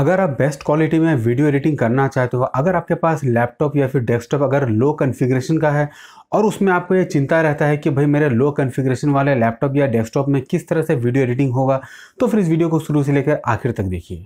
अगर आप best quality में वीडियो एडिटिंग करना चाहते हो अगर आपके पास लैपटॉप या फिर डेस्कटॉप अगर लो कन्फिग्रेशन का है और उसमें आपको ये चिंता रहता है कि भाई मेरे लो कन्फिग्रेशन वाले लैपटॉप या डेस्कटॉप में किस तरह से वीडियो एडिटिंग होगा तो फिर इस वीडियो को शुरू से लेकर आखिर तक देखिए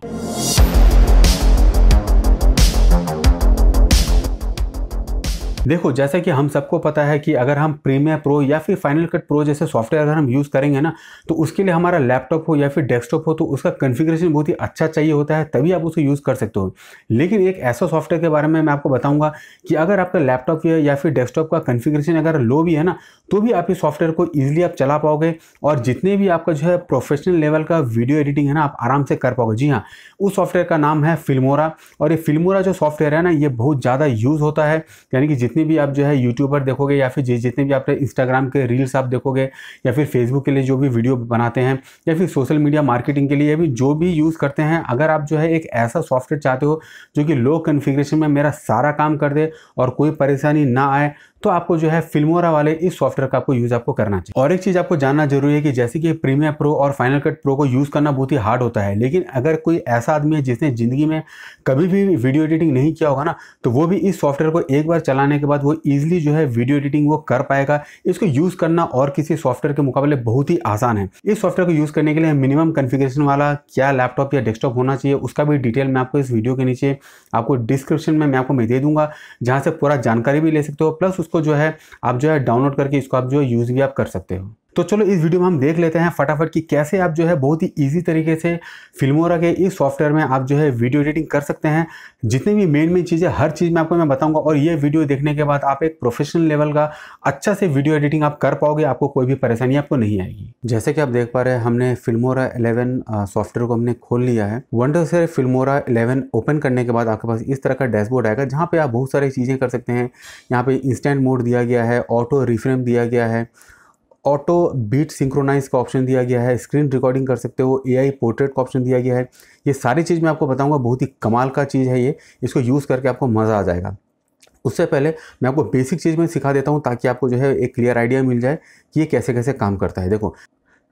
देखो जैसे कि हम सबको पता है कि अगर हम प्रीमियर प्रो या फिर फाइनल कट प्रो जैसे सॉफ्टवेयर अगर हम यूज़ करेंगे ना तो उसके लिए हमारा लैपटॉप हो या फिर डेस्कटॉप हो तो उसका कन्फिग्रेशन बहुत ही अच्छा चाहिए होता है तभी आप उसे यूज़ कर सकते हो लेकिन एक ऐसा सॉफ्टवेयर के बारे में मैं आपको बताऊँगा कि अगर आपका लैपटॉप या फिर डेस्कटॉप का कन्फिग्रेशन अगर लो भी है ना तो भी आप इस सॉफ्टवेयर को ईजिली आप चला पाओगे और जितने भी आपका जो है प्रोफेशनल लेवल का वीडियो एडिटिंग है ना आप आराम से कर पाओगे जी हाँ उस सॉफ्टवेयर का नाम है फिल्मोरा और ये फिल्मोरा जो सॉफ्टवेयर है ना ये बहुत ज़्यादा यूज़ होता है यानी कि जितने भी आप जो है यूट्यूब पर देखोगे या फिर जितने भी आप इंस्टाग्राम के रील्स आप देखोगे या फिर फेसबुक के लिए जो भी वीडियो बनाते हैं या फिर सोशल मीडिया मार्केटिंग के लिए भी जो भी यूज़ करते हैं अगर आप जो है एक ऐसा सॉफ्टवेयर चाहते हो जो कि लो कन्फिग्रेशन में मेरा सारा काम कर दे और कोई परेशानी ना आए तो आपको जो है फिल्मोरा वाले इस सॉफ्टवेयर का आपको यूज आपको करना चाहिए और एक चीज आपको जानना जरूरी है कि जैसे कि प्रीमियर प्रो और फाइनल कट प्रो को यूज करना बहुत ही हार्ड होता है लेकिन अगर कोई ऐसा आदमी है जिसने जिंदगी में कभी भी वीडियो एडिटिंग नहीं किया होगा ना तो वो भी इस सॉफ्टवेयर को एक बार चलाने के बाद वो ईजिली जो है वीडियो एडिटिंग वो कर पाएगा इसको यूज करना और किसी सॉफ्टवेयर के मुकाबले बहुत ही आसान है इस सॉफ्टवेयर को यूज करने के लिए मिनिमम कन्फिग्रेशन वाला क्या लैपटॉप या डेस्कटॉप होना चाहिए उसका भी डिटेल मैं आपको इस वीडियो के नीचे आपको डिस्क्रिप्शन में मैं आपको मैं दे दूंगा जहाँ से पूरा जानकारी भी ले सकते हो प्लस उसको इसको जो है आप जो है डाउनलोड करके इसको आप जो है यूज़ भी आप कर सकते हो तो चलो इस वीडियो में हम देख लेते हैं फटाफट कि कैसे आप जो है बहुत ही ईजी तरीके से फिल्मोरा के इस सॉफ्टवेयर में आप जो है वीडियो एडिटिंग कर सकते हैं जितनी भी मेन मेन चीज़ें हर चीज़ में आपको मैं बताऊंगा और ये वीडियो देखने के बाद आप एक प्रोफेशनल लेवल का अच्छा से वीडियो एडिटिंग आप कर पाओगे आपको कोई भी परेशानी आपको नहीं आएगी जैसे कि आप देख पा रहे हैं हमने फिल्मोरा इलेवन सॉफ्टवेयर को हमने खोल लिया है वंडर से फिल्मोरा इलेवन ओपन करने के बाद आपके पास इस तरह का डैशबोर्ड आएगा जहाँ पर आप बहुत सारी चीज़ें कर सकते हैं यहाँ पर इंस्टेंट मोड दिया गया है ऑटो रिफ्रेम दिया गया है ऑटो बीट सिंक्रोनाइज का ऑप्शन दिया गया है स्क्रीन रिकॉर्डिंग कर सकते हो एआई पोर्ट्रेट का ऑप्शन दिया गया है ये सारी चीज़ मैं आपको बताऊंगा बहुत ही कमाल का चीज़ है ये इसको यूज़ करके आपको मज़ा आ जाएगा उससे पहले मैं आपको बेसिक चीज़ में सिखा देता हूँ ताकि आपको जो है एक क्लियर आइडिया मिल जाए कि ये कैसे कैसे काम करता है देखो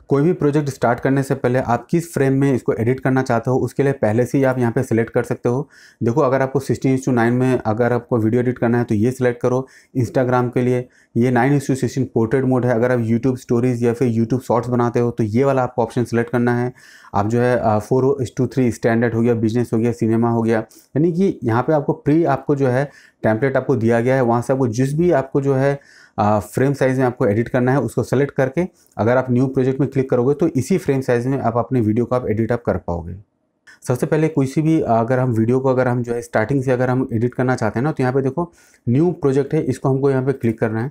कोई भी प्रोजेक्ट स्टार्ट करने से पहले आप किस फ्रेम में इसको एडिट करना चाहते हो उसके लिए पहले से ही आप यहाँ पे सिलेक्ट कर सकते हो देखो अगर आपको सिक्सटीन इंस नाइन में अगर आपको वीडियो एडिट करना है तो ये सिलेक्ट करो इंस्टाग्राम के लिए ये नाइन इंस सिक्सटीन पोर्ट्रेट मोड है अगर आप यूट्यूब स्टोरीज या फिर यूट्यूब शॉर्ट्स बनाते हो तो ये वाला आपको ऑप्शन सेलेक्ट करना है आप जो है फोर इस टू थ्री स्टैंडर्ड हो गया बिजनेस हो गया सिनेमा हो गया यानी कि यहाँ पर आपको प्री आपको जो है टैंपलेट आपको दिया गया है वहाँ से आपको जिस भी आपको जो है फ्रेम साइज़ में आपको एडिट करना है उसको सेलेक्ट करके अगर आप न्यू प्रोजेक्ट में क्लिक करोगे तो इसी फ्रेम साइज़ में आप अपने वीडियो को आप एडिट आप कर पाओगे सबसे पहले कोई सी भी अगर हम वीडियो को अगर हम जो है स्टार्टिंग से अगर हम एडिट करना चाहते हैं ना तो यहाँ पे देखो न्यू प्रोजेक्ट है इसको हमको यहाँ पे क्लिक करना है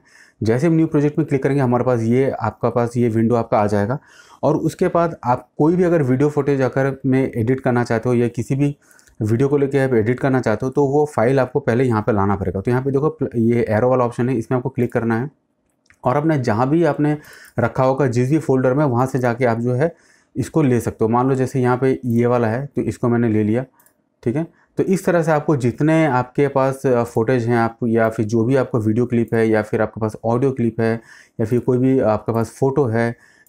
जैसे हम न्यू प्रोजेक्ट में क्लिक करेंगे हमारे पास ये आपका पास ये विंडो आपका आ जाएगा और उसके बाद आप कोई भी अगर वीडियो फोटेज अगर में एडिट करना चाहते हो या किसी भी वीडियो को लेके आप एडिट करना चाहते हो तो वो फाइल आपको पहले यहाँ पर लाना पड़ेगा तो यहाँ पे देखो ये एरो वाला ऑप्शन है इसमें आपको क्लिक करना है और अपने जहाँ भी आपने रखा होगा जिस भी फोल्डर में वहाँ से जाके आप जो है इसको ले सकते हो मान लो जैसे यहाँ पे ये वाला है तो इसको मैंने ले लिया ठीक है तो इस तरह से आपको जितने आपके पास फोटेज हैं आप या फिर जो भी आपका वीडियो क्लिप है या फिर आपके पास ऑडियो क्लिप है या फिर कोई भी आपके पास फ़ोटो है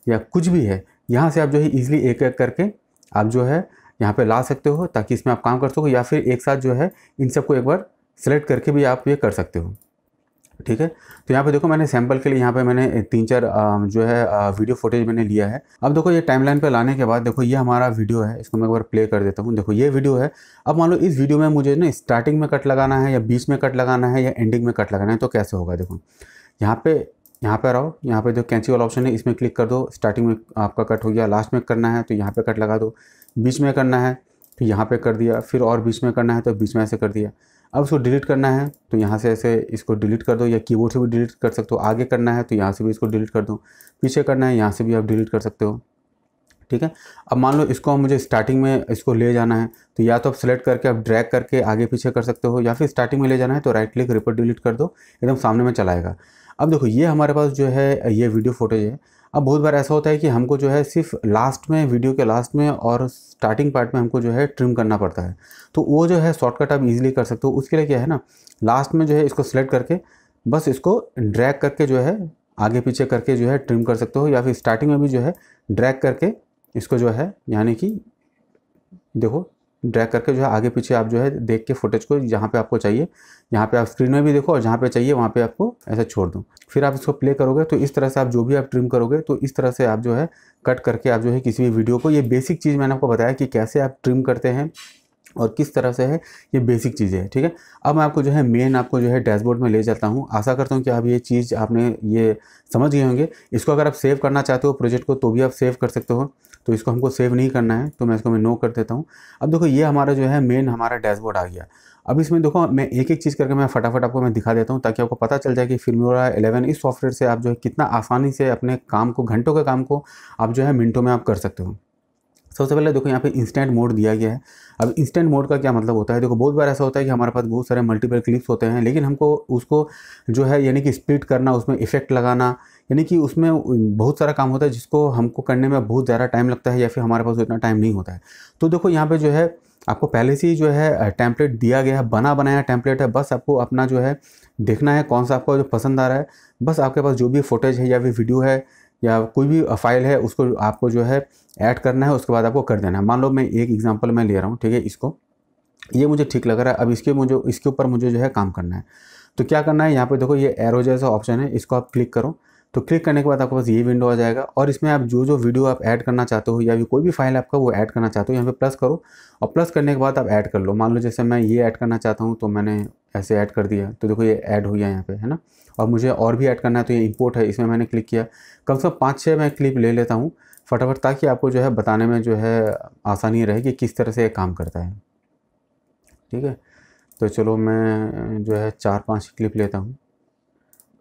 या कुछ भी है यहाँ से आप जो है ईज़िली एक एक करके आप जो है यहाँ पे ला सकते हो ताकि इसमें आप काम कर सको या फिर एक साथ जो है इन सबको एक बार सेलेक्ट करके भी आप ये कर सकते हो ठीक है तो यहाँ पे देखो मैंने सैम्पल के लिए यहाँ पे मैंने तीन चार जो है वीडियो फुटेज मैंने लिया है अब देखो ये टाइमलाइन पे लाने के बाद देखो ये हमारा वीडियो है इसको मैं एक बार प्ले कर देता हूँ देखो ये वीडियो है अब मान लो इस वीडियो में मुझे ना स्टार्टिंग में कट लगाना है या बीच में कट लगाना है या एंडिंग में कट लगाना है तो कैसे होगा देखो यहाँ पे यहाँ पर आओ यहाँ पे जो कैंसी वाला ऑप्शन है इसमें क्लिक कर दो स्टार्टिंग में आपका कट हो गया लास्ट में करना है तो यहाँ पर कट लगा दो बीच में करना है तो यहाँ पे कर दिया फिर और बीच में करना है तो बीच में ऐसे कर दिया अब इसको डिलीट करना है तो यहाँ से ऐसे इसको डिलीट कर दो या कीबोर्ड से भी डिलीट कर सकते हो आगे करना है तो यहाँ से भी इसको डिलीट कर दो पीछे करना है यहाँ से भी आप डिलीट कर सकते हो ठीक है अब मान लो इसको मुझे स्टार्टिंग में इसको ले जाना है तो या तो आप सेलेक्ट करके आप ड्रैग करके आगे पीछे कर सकते हो या फिर स्टार्टिंग में ले जाना है तो राइट क्लिक रिपोर्ट डिलीट कर दो एकदम सामने में चलाएगा अब देखो ये हमारे पास जो है ये वीडियो फोटेज है अब बहुत बार ऐसा होता है कि हमको जो है सिर्फ लास्ट में वीडियो के लास्ट में और स्टार्टिंग पार्ट में हमको जो है ट्रिम करना पड़ता है तो वो जो है शॉर्टकट आप इजीली कर सकते हो उसके लिए क्या है ना लास्ट में जो है इसको सिलेक्ट करके बस इसको ड्रैग करके जो है आगे पीछे करके जो है ट्रिम कर सकते हो या फिर स्टार्टिंग में भी जो है ड्रैग करके इसको जो है यानी कि देखो ड्रैग करके जो है आगे पीछे आप जो है देख के फुटेज को जहाँ पे आपको चाहिए यहाँ पे आप स्क्रीन में भी देखो और जहाँ पे चाहिए वहाँ पे आपको ऐसा छोड़ दूँ फिर आप इसको प्ले करोगे तो इस तरह से आप जो भी आप ट्रिम करोगे तो इस तरह से आप जो है कट करके आप जो है किसी भी वीडियो को ये बेसिक चीज़ मैंने आपको बताया कि कैसे आप ट्रिम करते हैं और किस तरह से है ये बेसिक चीज़ें हैं ठीक है अब मैं आपको जो है मेन आपको जो है डैशबोर्ड में ले जाता हूँ आशा करता हूँ कि आप ये चीज़ आपने ये समझ गए होंगे इसको अगर आप सेव करना चाहते हो प्रोजेक्ट को तो भी आप सेव कर सकते हो तो इसको हमको सेव नहीं करना है तो मैं इसको मैं नो कर देता हूँ अब देखो ये हमारा जो है मेन हमारा डैशबोर्ड आ गया अब इसमें देखो मैं एक एक चीज़ करके मैं फटाफट आपको मैं दिखा देता हूँ ताकि आपको पता चल जाए कि फिल्मोरा एलेवन इस सॉफ्टवेयर से आप जो है कितना आसानी से अपने काम को घंटों के काम को आप जो है मिनटों में आप कर सकते हो सबसे पहले देखो यहाँ पे इंस्टेंट मोड दिया गया है अब इंस्टेंट मोड का क्या मतलब होता है देखो बहुत बार ऐसा होता है कि हमारे पास बहुत सारे मल्टीपल क्लिप्स होते हैं लेकिन हमको उसको जो है यानी कि स्प्लिट करना उसमें इफेक्ट लगाना यानी कि उसमें बहुत सारा काम होता है जिसको हमको करने में बहुत ज़्यादा टाइम लगता है या फिर हमारे पास उतना टाइम नहीं होता है तो देखो यहाँ पर जो है आपको पहले से ही जो है टैंपलेट दिया गया है बना बनाया टैंपलेट है बस आपको अपना जो है देखना है कौन सा आपको जो पसंद आ रहा है बस आपके पास जो भी फोटेज है या फिर वीडियो है या कोई भी फाइल है उसको आपको जो है ऐड करना है उसके बाद आपको कर देना है मान लो मैं एक एग्जांपल मैं ले रहा हूँ ठीक है इसको ये मुझे ठीक लग रहा है अब इसके मुझे इसके ऊपर मुझे जो है काम करना है तो क्या करना है यहाँ पे देखो ये एरो जैसा ऑप्शन है इसको आप क्लिक करो तो क्लिक करने के बाद आपके पास ये विंडो आ जाएगा और इसमें आप जो जो वीडियो आप ऐड करना चाहते हो या भी कोई भी फाइल आपका वो ऐड करना चाहते हो यहाँ पे प्लस करो और प्लस करने के बाद आप ऐड कर लो मान लो जैसे मैं ये ऐड करना चाहता हूँ तो मैंने ऐसे ऐड कर दिया तो देखो ये ऐड हो गया यहाँ पे है ना और मुझे और भी ऐड करना है तो ये इम्पोर्ट है इसमें मैंने क्लिक किया कम से कम पाँच छः मैं क्लिप ले लेता हूँ फटाफट ताकि आपको जो है बताने में जो है आसानी रहे कि किस तरह से ये काम करता है ठीक है तो चलो मैं जो है चार पाँच क्लिप लेता हूँ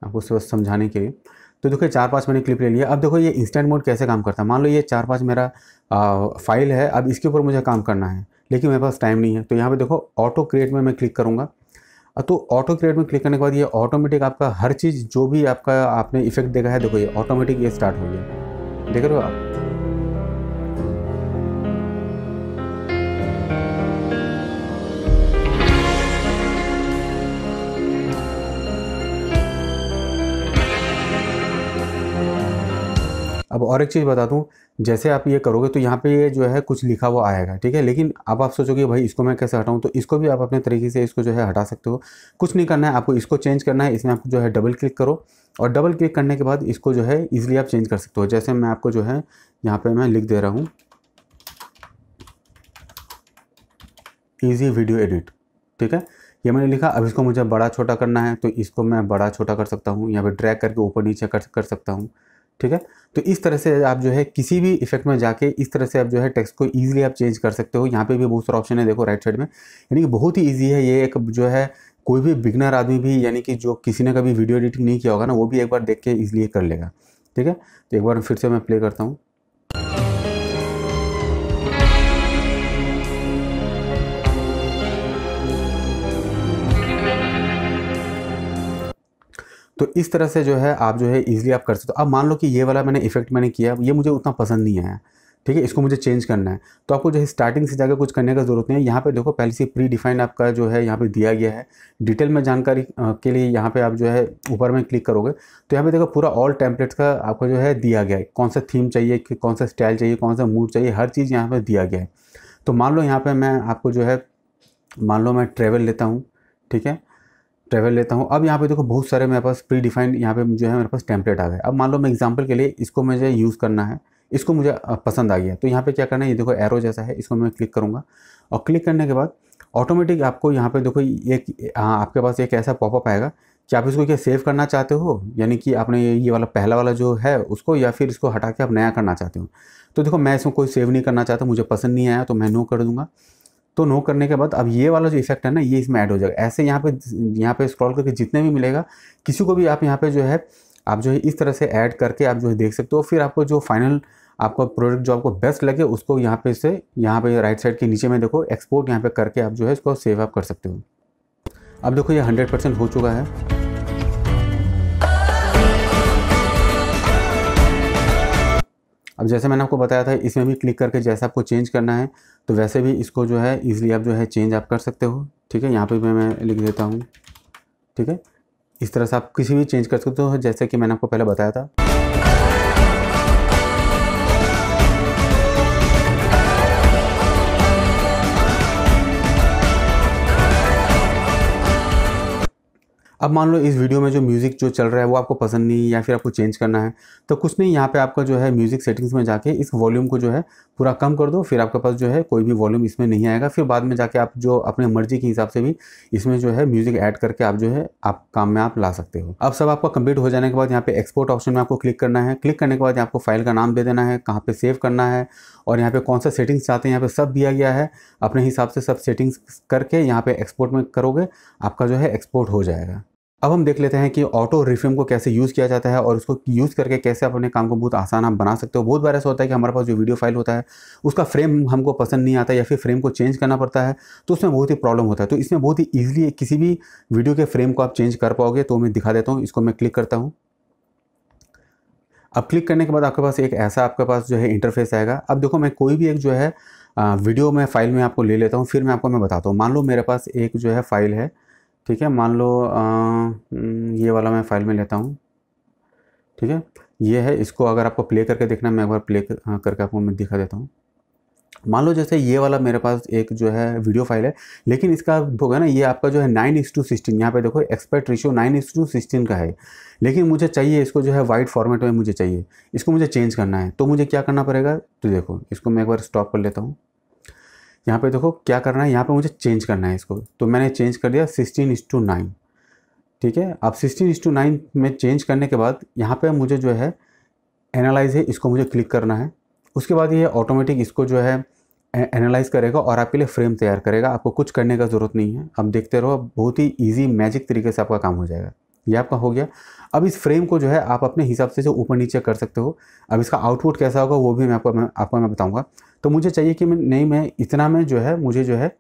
आपको उसके समझाने के लिए तो देखो चार पाँच मैंने क्लिप ले लिया अब देखो ये इंस्टेंट मोड कैसे काम करता है मान लो ये चार पाँच मेरा आ, फाइल है अब इसके ऊपर मुझे काम करना है लेकिन मेरे पास टाइम नहीं है तो यहाँ पे देखो ऑटो क्रिएट में मैं क्लिक करूँगा तो ऑटो क्रिएट में क्लिक करने के बाद ये ऑटोमेटिक आपका हर चीज़ जो भी आपका आपने इफेक्ट देखा है देखो ये ऑटोमेटिक ये स्टार्ट हो गया देख रहे हो आप अब और एक चीज़ बता दूँ जैसे आप ये करोगे तो यहाँ पे ये जो है कुछ लिखा हुआ आएगा ठीक है लेकिन अब आप सोचोगे भाई इसको मैं कैसे हटाऊँ तो इसको भी आप अपने तरीके से इसको जो है हटा सकते हो कुछ नहीं करना है आपको इसको चेंज करना है इसमें आपको जो है डबल क्लिक करो और डबल क्लिक करने के बाद इसको जो है ईजिली आप चेंज कर सकते हो जैसे मैं आपको जो है यहाँ पर मैं लिख दे रहा हूँ ईजी वीडियो एडिट ठीक है ये मैंने लिखा अब इसको मुझे बड़ा छोटा करना है तो इसको मैं बड़ा छोटा कर सकता हूँ यहाँ पर ड्रैग करके ऊपर नीचे कर कर सकता हूँ ठीक है तो इस तरह से आप जो है किसी भी इफेक्ट में जाके इस तरह से आप जो है टेक्स्ट को ईजिली आप चेंज कर सकते हो यहाँ पे भी बहुत सारा ऑप्शन है देखो राइट साइड में यानी कि बहुत ही ईजी है ये एक जो है कोई भी बिगनर आदमी भी यानी कि जो किसी ने कभी वीडियो एडिटिंग नहीं किया होगा ना वो भी एक बार देख के ईजिली कर लेगा ठीक है तो एक बार फिर से मैं प्ले करता हूँ इस तरह से जो है आप जो है ईजिली आप कर सकते हो अब मान लो कि ये वाला मैंने इफेक्ट मैंने किया ये मुझे उतना पसंद नहीं आया ठीक है इसको मुझे चेंज करना है तो आपको जो है स्टार्टिंग से जाकर कुछ करने का ज़रूरत नहीं है यहाँ पे देखो पहले से प्री डिफाइंड आपका जो है यहाँ पे दिया गया है डिटेल में जानकारी के लिए यहाँ पे आप जो है ऊपर में क्लिक करोगे तो यहाँ पे देखो पूरा ऑल टेम्पलेट्स का आपको जो है दिया गया है कौन सा थीम चाहिए कौन सा स्टाइल चाहिए कौन सा मूड चाहिए हर चीज़ यहाँ पर दिया गया है तो मान लो यहाँ पर मैं आपको जो है मान लो मैं ट्रेवल लेता हूँ ठीक है ट्रेवल लेता हूँ अब यहाँ पे देखो बहुत सारे मेरे पास प्री डिफाइंड यहाँ पे जो है मेरे पास टेम्पलेट आ गए अब मान लो मैं एग्जांपल के लिए इसको मुझे यूज़ करना है इसको मुझे पसंद आ गया तो यहाँ पे क्या करना है ये देखो एरो जैसा है इसको मैं क्लिक करूँगा और क्लिक करने के बाद ऑटोमेटिक आपको यहाँ पे देखो एक हाँ आपके पास एक ऐसा पॉपअप आएगा कि आप इसको क्या सेव करना चाहते हो यानी कि आपने ये वाला पहला वाला जो है उसको या फिर इसको हटा के आप नया करना चाहते हो तो देखो मैं इसको कोई सेव नहीं करना चाहता मुझे पसंद नहीं आया तो मैं नो कर दूँगा तो नो करने के बाद अब ये वाला जो इफेक्ट है ना ये इसमें ऐड हो जाएगा ऐसे यहाँ पे यहाँ पे स्क्रॉल करके जितने भी मिलेगा किसी को भी आप यहाँ पे जो है आप जो है इस तरह से ऐड करके आप जो है देख सकते हो फिर आपको जो फाइनल आपका प्रोडक्ट जो आपको बेस्ट लगे उसको यहाँ पे से यहाँ पे राइट साइड के नीचे में देखो एक्सपोर्ट यहाँ पे करके आप जो है इसको सेव अप कर सकते हो अब देखो ये हंड्रेड परसेंट हो चुका है अब जैसे मैंने आपको बताया था इसमें भी क्लिक करके जैसे आपको चेंज करना है तो वैसे भी इसको जो है ईजिली आप जो है चेंज आप कर सकते हो ठीक है यहाँ पर भी मैं लिख देता हूँ ठीक है इस तरह से आप किसी भी चेंज कर सकते हो जैसे कि मैंने आपको पहले बताया था अब मान लो इस वीडियो में जो म्यूज़िक जो चल रहा है वो आपको पसंद नहीं है या फिर आपको चेंज करना है तो कुछ नहीं यहाँ पे आपका जो है म्यूज़िक सेटिंग्स में जाके इस वॉल्यूम को जो है पूरा कम कर दो फिर आपके पास जो है कोई भी वॉल्यूम इसमें नहीं आएगा फिर बाद में जाके आप जो अपने मर्जी के हिसाब से भी इसमें जो है म्यूज़िक ऐड करके आप जो है आप काम में आप ला सकते हो अब सब आपका कंप्लीट हो जाने के बाद यहाँ पे एक्सपोर्ट ऑप्शन में आपको क्लिक करना है क्लिक करने के बाद आपको फाइल का नाम दे देना है कहाँ पर सेव करना है और यहाँ पे कौन सा सेटिंग्स चाहते हैं यहाँ पे सब दिया गया है अपने हिसाब से सब सेटिंग्स करके यहाँ पे एक्सपोर्ट में करोगे आपका जो है एक्सपोर्ट हो जाएगा अब हम देख लेते हैं कि ऑटो रिफ्यूम को कैसे यूज़ किया जाता है और उसको यूज़ करके कैसे आप अपने काम को बहुत आसान आप बना सकते हो बहुत बार ऐसा होता है कि हमारे पास जो वीडियो फाइल होता है उसका फ्रेम हमको पसंद नहीं आता या फिर फ्रेम को चेंज करना पड़ता है तो उसमें बहुत ही प्रॉब्लम होता है तो इसमें बहुत ही ईजिली किसी भी वीडियो के फ्रेम को आप चेंज कर पाओगे तो मैं दिखा देता हूँ इसको मैं क्लिक करता हूँ अब क्लिक करने के बाद आपके पास एक ऐसा आपके पास जो है इंटरफेस आएगा अब देखो मैं कोई भी एक जो है वीडियो में फ़ाइल में आपको ले लेता हूँ फिर मैं आपको मैं बताता हूँ मान लो मेरे पास एक जो है फ़ाइल है ठीक है मान लो हम्म, ये वाला मैं फ़ाइल में लेता हूँ ठीक है ये है इसको अगर आपको प्ले करके देखना मैं एक बार प्ले हाँ, करके आपको मैं दिखा देता हूँ मान लो जैसे ये वाला मेरे पास एक जो है वीडियो फाइल है लेकिन इसका होगा ना ये आपका जो है नाइन इस टू सिक्सटीन यहाँ पे देखो expert ratio nine is to sixteen का है लेकिन मुझे चाहिए इसको जो है वाइट फॉर्मेट में मुझे चाहिए इसको मुझे चेंज करना है तो मुझे क्या करना पड़ेगा तो देखो इसको मैं एक बार स्टॉप कर लेता हूँ यहाँ पर देखो क्या करना है यहाँ पर मुझे चेंज करना है इसको तो मैंने चेंज कर दिया सिक्सटीन इस टू नाइन ठीक है अब सिक्सटीन इस टू नाइन में चेंज करने के बाद यहाँ पर मुझे जो है एनालाइज है इसको मुझे क्लिक करना है उसके बाद ये ऑटोमेटिक इसको जो है एनालाइज करेगा और आपके लिए फ्रेम तैयार करेगा आपको कुछ करने का ज़रूरत नहीं है अब देखते रहो बहुत ही ईजी मैजिक तरीके से आपका काम हो जाएगा ये आपका हो गया अब इस फ्रेम को जो है आप अपने हिसाब से जो ऊपर नीचे कर सकते हो अब इसका आउटपुट कैसा होगा वो भी मैं आपको मैं आपको मैं बताऊँगा तो मुझे चाहिए कि मैं नहीं मैं इतना में जो है मुझे जो है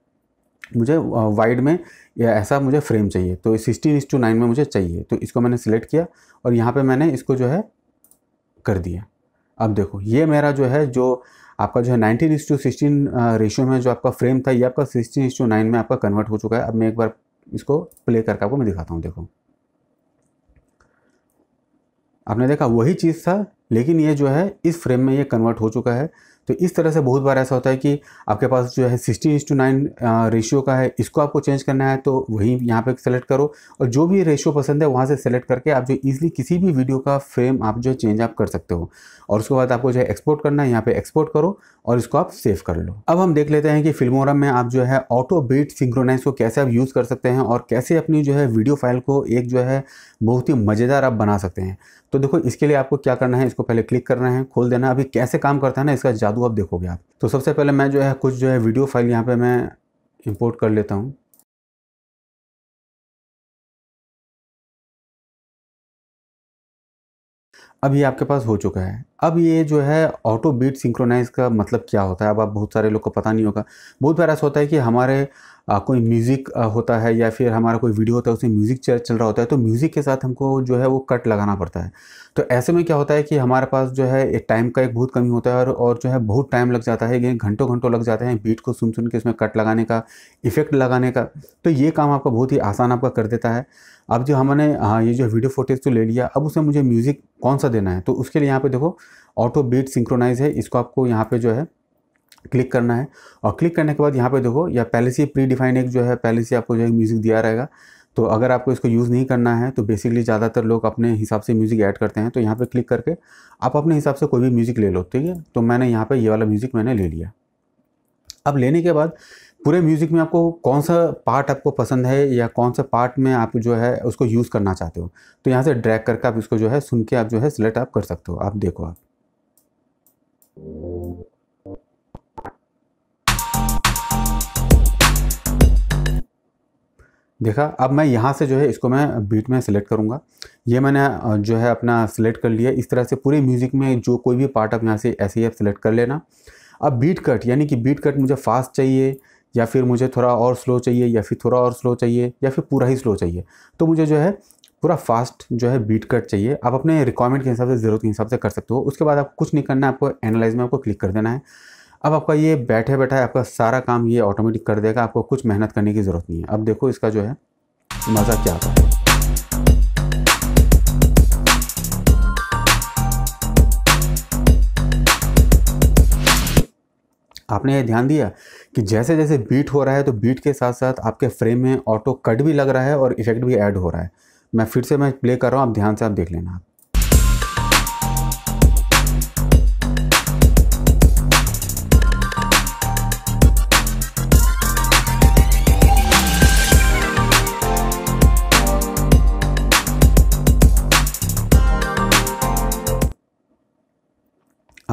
मुझे वाइड में या ऐसा मुझे फ्रेम चाहिए तो सिक्सटीन इस टू नाइन में मुझे चाहिए तो इसको मैंने सिलेक्ट किया और यहाँ पर मैंने इसको जो है कर दिया अब देखो ये मेरा जो है जो आपका जो है नाइनटीन इंस टू सिक्सटीन रेशियो में जो आपका फ्रेम था ये आपका सिक्सटीन इंस टू नाइन में आपका कन्वर्ट हो चुका है अब मैं एक बार इसको प्ले करके आपको मैं दिखाता हूँ देखो आपने देखा वही चीज़ था लेकिन ये जो है इस फ्रेम में ये कन्वर्ट हो चुका है तो इस तरह से बहुत बार ऐसा होता है कि आपके पास जो है सिक्सटी इंस टू नाइन रेशियो का है इसको आपको चेंज करना है तो वही यहाँ पे सेलेक्ट करो और जो भी रेशियो पसंद है वहाँ से सेलेक्ट करके आप जो इजीली किसी भी वीडियो का फ्रेम आप जो चेंज आप कर सकते हो और उसके बाद आपको जो है एक्सपोर्ट करना है यहाँ पर एक्सपोर्ट करो और इसको आप सेव कर लो अब हम देख लेते हैं कि फिल्मोरा में आप जो है ऑटो बीट सिंक्रोनाइज को कैसे आप यूज़ कर सकते हैं और कैसे अपनी जो है वीडियो फाइल को एक जो है बहुत ही मज़ेदार आप बना सकते हैं तो देखो इसके लिए आपको क्या करना है इसको पहले क्लिक करना है खोल देना है अभी कैसे काम करता है ना इसका जादू आप देखोगे आप तो सबसे पहले मैं जो है कुछ जो है वीडियो फाइल यहाँ पर मैं इम्पोर्ट कर लेता हूँ अब ये आपके पास हो चुका है अब ये जो है ऑटो बीट सिंक्रोनाइज का मतलब क्या होता है अब आप बहुत सारे लोग को पता नहीं होगा बहुत बार ऐसा होता है कि हमारे कोई म्यूज़िक होता है या फिर हमारा कोई वीडियो होता है उसमें म्यूज़िक चल चल रहा होता है तो म्यूज़िक के साथ हमको जो है वो कट लगाना पड़ता है तो ऐसे में क्या होता है कि हमारे पास जो है एक टाइम का एक बहुत कमी होता है और जो है बहुत टाइम लग जाता है घंटों घंटों लग जाते हैं बीट को सुन सुन के उसमें कट लगाने का इफेक्ट लगाने का तो ये काम आपका बहुत ही आसान आपका कर देता है अब जो हमने ये जो वीडियो फोटेज तो ले लिया अब उसमें मुझे म्यूज़िक कौन सा देना है तो उसके लिए यहाँ पे देखो ऑटो बीट सिंक्रोनाइज है इसको आपको यहाँ पे जो है क्लिक करना है और क्लिक करने के बाद यहाँ पे देखो या पहले से प्री डिफाइन एक जो है पहले से आपको जो है म्यूज़िक दिया रहेगा तो अगर आपको इसको यूज़ नहीं करना है तो बेसिकली ज़्यादातर लोग अपने हिसाब से म्यूज़िक ऐड करते हैं तो यहाँ पे क्लिक करके आप अपने हिसाब से कोई भी म्यूज़िक ले लो ठीक है तो मैंने यहाँ पर ये वाला म्यूज़िक मैंने ले लिया अब लेने के बाद पूरे म्यूज़िक में आपको कौन सा पार्ट आपको पसंद है या कौन सा पार्ट में आप जो है उसको यूज़ करना चाहते हो तो यहाँ से ड्रैग करके आप इसको जो है सुन के आप जो है सिलेक्ट आप कर सकते हो आप देखो आप देखा अब मैं यहाँ से जो है इसको मैं बीट में सिलेक्ट करूँगा ये मैंने जो है अपना सिलेक्ट कर लिया इस तरह से पूरे म्यूज़िक में जो कोई भी पार्ट आप यहाँ से ऐसे ही आप सिलेक्ट कर लेना अब बीट कट यानी कि बीट कट मुझे फास्ट चाहिए या फिर मुझे थोड़ा और स्लो चाहिए या फिर थोड़ा और स्लो चाहिए या फिर पूरा ही स्लो चाहिए तो मुझे जो है पूरा फास्ट जो है बीट कट चाहिए आप अपने रिक्वायरमेंट के हिसाब से ज़रूरत के हिसाब से कर सकते हो उसके बाद आपको कुछ नहीं करना है आपको एनालाइज में आपको क्लिक कर देना है अब आपका ये बैठे बैठा है आपका सारा काम ये ऑटोमेटिक कर देगा आपको कुछ मेहनत करने की ज़रूरत नहीं है अब देखो इसका जो है मज़ा क्या आता है आपने ये ध्यान दिया कि जैसे जैसे बीट हो रहा है तो बीट के साथ साथ आपके फ्रेम में ऑटो कट भी लग रहा है और इफेक्ट भी ऐड हो रहा है मैं फिर से मैं प्ले कर रहा हूँ आप ध्यान से आप देख लेना आप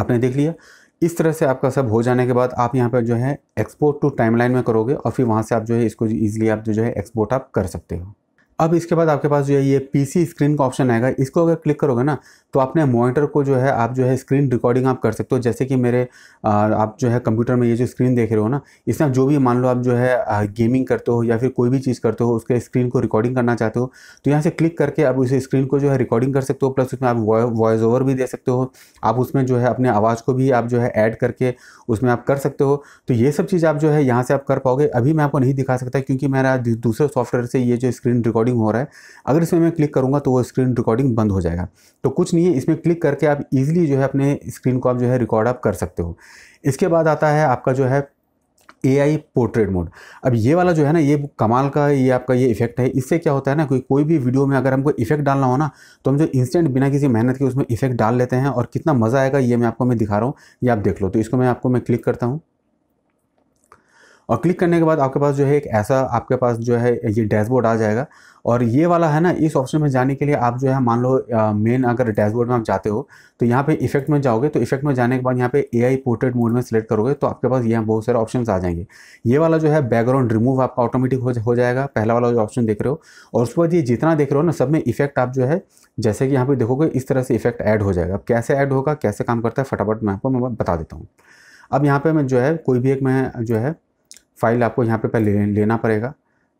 आपने देख लिया इस तरह से आपका सब हो जाने के बाद आप यहाँ पर जो है एक्सपोर्ट टू टाइमलाइन में करोगे और फिर वहाँ से आप जो है इसको ईजिली आप जो है एक्सपोर्ट आप कर सकते हो अब इसके बाद आपके पास जो है ये पीसी स्क्रीन का ऑप्शन आएगा इसको अगर क्लिक करोगे ना तो अपने मॉनिटर को जो है आप जो है स्क्रीन रिकॉर्डिंग आप कर सकते हो जैसे कि मेरे आप जो है कंप्यूटर में ये जो स्क्रीन देख रहे हो ना इसमें आप जो भी मान लो आप जो है गेमिंग करते हो या फिर कोई भी चीज़ करते हो उसके स्क्रीन को रिकॉर्डिंग करना चाहते हो तो यहाँ से क्लिक करके आप उस स्क्रीन को जो है रिकॉर्डिंग कर सकते हो प्लस उसमें आप वॉइस ओवर भी दे सकते हो आप उसमें जो है अपने आवाज़ को भी आप जो है ऐड करके उसमें आप कर सकते हो तो ये सब चीज़ आप जो है यहाँ से आप कर पाओगे अभी मैं आपको नहीं दिखा सकता क्योंकि मेरा दूसरे सॉफ्टवेयर से ये जो स्क्रीन रिकॉर्डिंग रिकॉर्डिंग हो रहा है अगर इसमें मैं क्लिक करूँगा तो वो स्क्रीन रिकॉर्डिंग बंद हो जाएगा तो कुछ नहीं है इसमें क्लिक करके आप ईजिली जो है अपने स्क्रीन को आप जो है रिकॉर्ड आप कर सकते हो इसके बाद आता है आपका जो है ए आई पोर्ट्रेट मोड अब ये वाला जो है ना ये कमाल का ये आपका ये इफेक्ट है इससे क्या होता है ना कोई कोई भी वीडियो में अगर हमको इफेक्ट डालना हो ना तो हम जो इंस्टेंट बिना किसी मेहनत के उसमें इफेक्ट डाल लेते हैं और कितना मज़ा आएगा ये मैं आपको मैं दिखा रहा हूँ ये आप देख लो तो इसको मैं आपको मैं क्लिक करता हूँ और क्लिक करने के बाद आपके पास जो है एक ऐसा आपके पास जो है ये डैशबोर्ड आ जाएगा और ये वाला है ना इस ऑप्शन में जाने के लिए आप जो है मान लो मेन अगर डैशबोर्ड में आप जाते हो तो यहाँ पे इफेक्ट में जाओगे तो इफेक्ट में जाने के बाद यहाँ पे एआई पोर्ट्रेट मोड में सिलेक्ट करोगे तो आपके पास यहाँ बहुत सारे ऑप्शन आ जाएंगे ये वाला जो है बैकग्राउंड रिमूव आपका ऑटोमेटिक हो, जाएगा पहला वाला जो ऑप्शन देख रहे हो और उसके बाद ये जितना देख रहे हो ना सब में इफेक्ट आप जो है जैसे कि यहाँ पर देखोगे इस तरह से इफेक्ट ऐड हो जाएगा अब कैसे ऐड होगा कैसे काम करता है फटाफट मैं आपको मैं बता देता हूँ अब यहाँ पर मैं जो है कोई भी एक मैं जो है फाइल आपको यहाँ पे पहले लेना पड़ेगा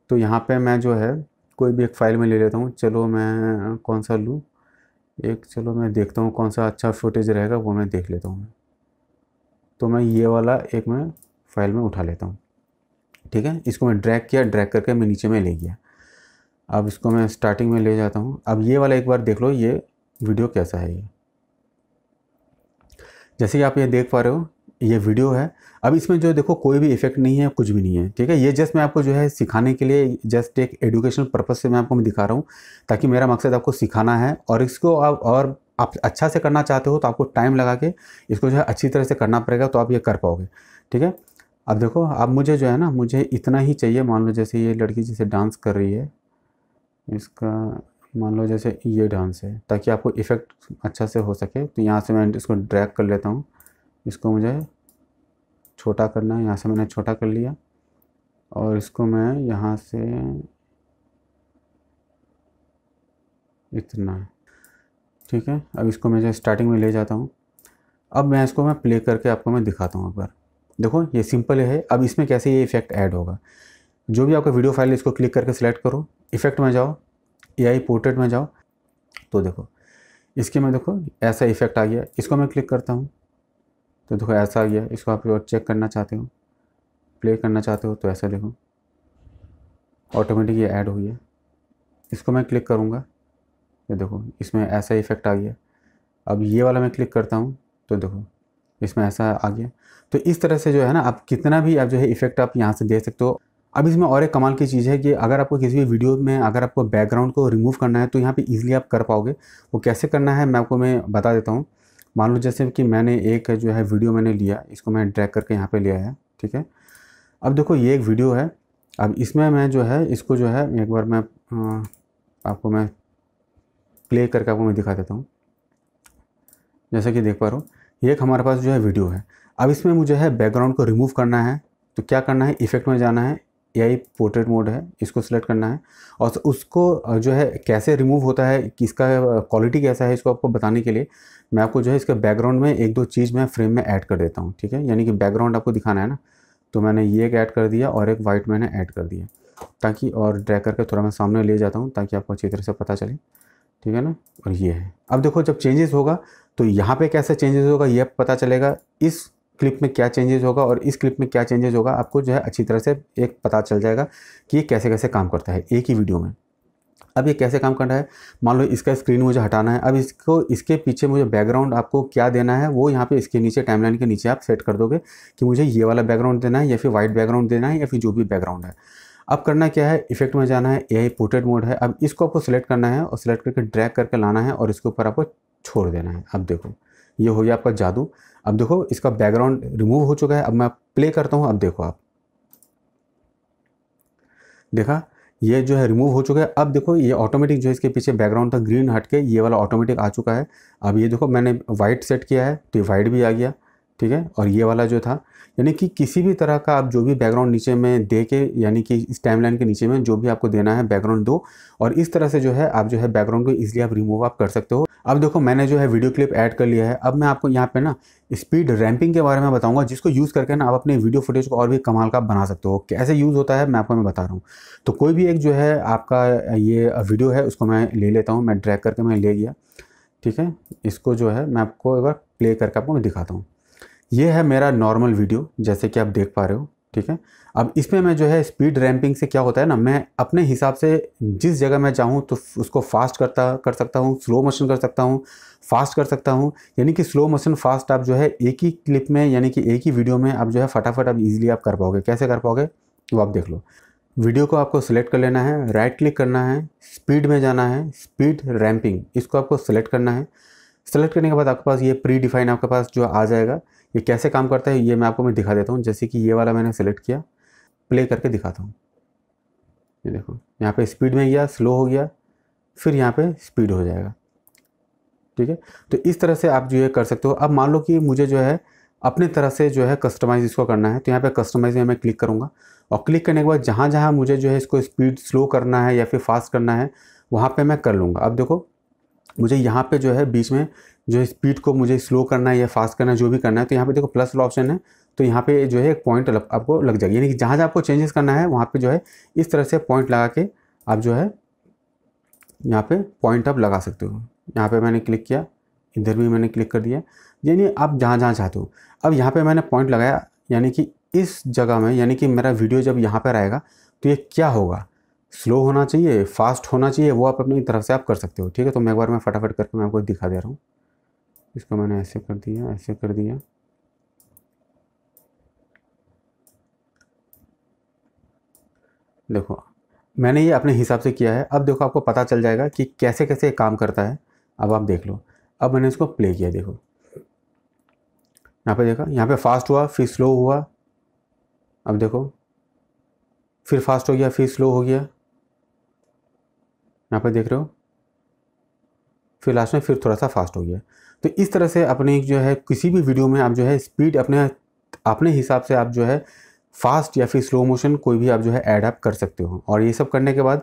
तो यहाँ पे मैं जो है कोई भी एक फ़ाइल में ले लेता हूँ चलो मैं कौन सा लूँ एक चलो मैं देखता हूँ कौन सा अच्छा फुटेज रहेगा वो मैं देख लेता हूँ तो मैं ये वाला एक मैं फ़ाइल में उठा लेता हूँ ठीक है इसको मैं ड्रैग किया ड्रैग करके मैं नीचे में ले गया अब इसको मैं स्टार्टिंग में ले जाता हूँ अब ये वाला एक बार देख लो ये वीडियो कैसा है ये जैसे कि आप ये देख पा रहे हो ये वीडियो है अब इसमें जो देखो कोई भी इफेक्ट नहीं है कुछ भी नहीं है ठीक है ये जस्ट मैं आपको जो है सिखाने के लिए जस्ट एक एडुकेशनल पर्पज़ से मैं आपको मैं दिखा रहा हूँ ताकि मेरा मकसद आपको सिखाना है और इसको आप और आप अच्छा से करना चाहते हो तो आपको टाइम लगा के इसको जो है अच्छी तरह से करना पड़ेगा तो आप ये कर पाओगे ठीक है अब देखो अब मुझे जो है ना मुझे इतना ही चाहिए मान लो जैसे ये लड़की जैसे डांस कर रही है इसका मान लो जैसे ये डांस है ताकि आपको इफ़ेक्ट अच्छा से हो सके तो यहाँ से मैं इसको ड्रैग कर लेता हूँ इसको मुझे छोटा करना है यहाँ से मैंने छोटा कर लिया और इसको मैं यहाँ से इतना ठीक है अब इसको मैं जो स्टार्टिंग में ले जाता हूँ अब मैं इसको मैं प्ले करके आपको मैं दिखाता हूँ एक बार देखो ये सिंपल है अब इसमें कैसे ये इफेक्ट ऐड होगा जो भी आपका वीडियो फाइल है इसको क्लिक करके सिलेक्ट करो इफेक्ट में जाओ ए पोर्ट्रेट में जाओ तो देखो इसके में देखो ऐसा इफेक्ट आ गया इसको मैं क्लिक करता हूँ तो देखो ऐसा आ गया इसको आप लोग चेक करना चाहते हो प्ले करना चाहते हो तो ऐसा देखो ऑटोमेटिक ये ऐड हुई है इसको मैं क्लिक करूँगा ये देखो इसमें ऐसा इफेक्ट आ गया अब ये वाला मैं क्लिक करता हूँ तो देखो इसमें ऐसा आ गया तो इस तरह से जो है ना आप कितना भी आप जो है इफेक्ट आप यहाँ से दे सकते हो अब इसमें और एक कमाल की चीज़ है कि अगर आपको किसी भी वीडियो में अगर आपको बैकग्राउंड को रिमूव करना है तो यहाँ पे इजीली आप कर पाओगे वो कैसे करना है मैं आपको मैं बता देता हूँ मान लो जैसे कि मैंने एक जो है वीडियो मैंने लिया इसको मैंने ड्रैग करके यहाँ पे लिया है ठीक है अब देखो ये एक वीडियो है अब इसमें मैं जो है इसको जो है एक बार मैं हाँ, आपको मैं प्ले करके आपको मैं दिखा देता हूँ जैसा कि देख पा रहा हूँ ये एक हमारे पास जो है वीडियो है अब इसमें मुझे है बैकग्राउंड को रिमूव करना है तो क्या करना है इफेक्ट में जाना है ही पोर्ट्रेट मोड है इसको सिलेक्ट करना है और उसको जो है कैसे रिमूव होता है किसका क्वालिटी कैसा है इसको आपको बताने के लिए मैं आपको जो है इसके बैकग्राउंड में एक दो चीज़ मैं फ्रेम में ऐड कर देता हूँ ठीक है यानी कि बैकग्राउंड आपको दिखाना है ना तो मैंने ये एक ऐड कर दिया और एक वाइट मैंने ऐड कर दिया ताकि और ड्रैक करके थोड़ा मैं सामने ले जाता हूँ ताकि आपको अच्छी तरह से पता चले ठीक है ना और ये है अब देखो जब चेंजेस होगा तो यहाँ पे कैसे चेंजेस होगा ये पता चलेगा इस क्लिप में क्या चेंजेस होगा और इस क्लिप में क्या चेंजेस होगा आपको जो है अच्छी तरह से एक पता चल जाएगा कि ये कैसे कैसे काम करता है एक ही वीडियो में अब ये कैसे काम करना है मान लो इसका स्क्रीन मुझे हटाना है अब इसको इसके पीछे मुझे बैकग्राउंड आपको क्या देना है वो यहाँ पे इसके नीचे टाइमलाइन के नीचे आप सेट कर दोगे कि मुझे ये वाला बैकग्राउंड देना है या फिर वाइट बैकग्राउंड देना है या फिर जो भी बैकग्राउंड है अब करना क्या है इफेक्ट में जाना है यही पोर्ट्रेट मोड है अब इसको आपको सिलेक्ट करना है और सिलेक्ट करके ड्रैग करके लाना है और इसके ऊपर आपको छोड़ देना है अब देखो ये हो गया आपका जादू अब देखो इसका बैकग्राउंड रिमूव हो चुका है अब मैं प्ले करता हूँ अब देखो आप देखा ये जो है रिमूव हो चुका है अब देखो ये ऑटोमेटिक जो है इसके पीछे बैकग्राउंड था ग्रीन हट के ये वाला ऑटोमेटिक आ चुका है अब ये देखो मैंने वाइट सेट किया है तो ये वाइट भी आ गया ठीक है और ये वाला जो था यानी कि किसी भी तरह का आप जो भी बैकग्राउंड नीचे में दे के यानी कि इस टाइम लाइन के नीचे में जो भी आपको देना है बैकग्राउंड दो और इस तरह से जो है आप जो है बैकग्राउंड को इजिली आप रिमूव आप कर सकते हो अब देखो मैंने जो है वीडियो क्लिप ऐड कर लिया है अब मैं आपको यहाँ पे ना स्पीड रैम्पिंग के बारे में बताऊँगा जिसको यूज़ करके ना आप अपने वीडियो फुटेज को और भी कमाल का बना सकते हो कैसे यूज़ होता है मैं आपको मैं बता रहा हूँ तो कोई भी एक जो है आपका ये वीडियो है उसको मैं ले लेता हूँ मैं ड्रैक करके मैं ले गया ठीक है इसको जो है मैं आपको एक बार प्ले करके आपको मैं दिखाता हूँ ये है मेरा नॉर्मल वीडियो जैसे कि आप देख पा रहे हो ठीक है अब इसमें मैं जो है स्पीड रैंपिंग से क्या होता है ना मैं अपने हिसाब से जिस जगह मैं चाहूँ तो उसको फास्ट करता कर सकता हूँ स्लो मोशन कर सकता हूँ फास्ट कर सकता हूँ यानी कि स्लो मोशन फास्ट आप जो है एक ही क्लिप में यानी कि एक ही वीडियो में आप जो है फटाफट आप ईजिली आप कर पाओगे कैसे कर पाओगे वो आप देख लो वीडियो को आपको सिलेक्ट कर लेना है राइट क्लिक करना है स्पीड में जाना है स्पीड रैंपिंग इसको आपको सेलेक्ट करना है सेलेक्ट करने के बाद आपके पास ये प्री डिफाइन आपके पास जो आ जाएगा ये कैसे काम करता है ये मैं आपको मैं दिखा देता हूँ जैसे कि ये वाला मैंने सेलेक्ट किया प्ले करके दिखाता हूँ ये देखो यहाँ पे स्पीड में गया स्लो हो गया फिर यहाँ पे स्पीड हो जाएगा ठीक है तो इस तरह से आप जो है कर सकते हो अब मान लो कि मुझे जो है अपने तरह से जो है कस्टमाइज़ इसको करना है तो यहाँ पे कस्टमाइज में मैं क्लिक करूँगा और क्लिक करने के बाद जहाँ जहाँ मुझे जो है इसको स्पीड स्लो करना है या फिर फास्ट करना है वहाँ पर मैं कर लूँगा अब देखो मुझे यहाँ पर जो है बीच में जो है स्पीड को मुझे स्लो करना है या फास्ट करना है जो भी करना है तो यहाँ पे देखो प्लस वाला ऑप्शन है तो यहाँ पे जो है एक पॉइंट आपको लग जाएगा यानी कि जहाँ जहाँ आपको चेंजेस करना है वहाँ पे जो है इस तरह से पॉइंट लगा के आप जो है यहाँ पे पॉइंट आप लगा सकते हो यहाँ पे मैंने क्लिक किया इधर भी मैंने क्लिक कर दिया यानी आप जहाँ जहाँ चाहते हो अब यहाँ पर मैंने पॉइंट लगाया यानी कि इस जगह में यानी कि मेरा वीडियो जब यहाँ पर आएगा तो ये क्या होगा स्लो होना चाहिए फास्ट होना चाहिए वो आप अपनी तरफ से आप कर सकते हो ठीक है तो मैं एक बार मैं फटाफट करके मैं आपको दिखा दे रहा हूँ इसको मैंने ऐसे कर दिया ऐसे कर दिया देखो मैंने ये अपने हिसाब से किया है अब देखो आपको पता चल जाएगा कि कैसे कैसे काम करता है अब आप देख लो अब मैंने इसको प्ले किया देखो यहाँ पे देखा यहाँ पे फास्ट हुआ फिर स्लो हुआ अब देखो फिर फास्ट हो गया फिर स्लो हो गया यहाँ पे देख रहे हो फिर लास्ट में फिर थोड़ा सा फास्ट हो गया तो इस तरह से अपने जो है किसी भी वीडियो में आप जो है स्पीड अपने अपने हिसाब से आप जो है फास्ट या फिर स्लो मोशन कोई भी आप जो है एडअप कर सकते हो और ये सब करने के बाद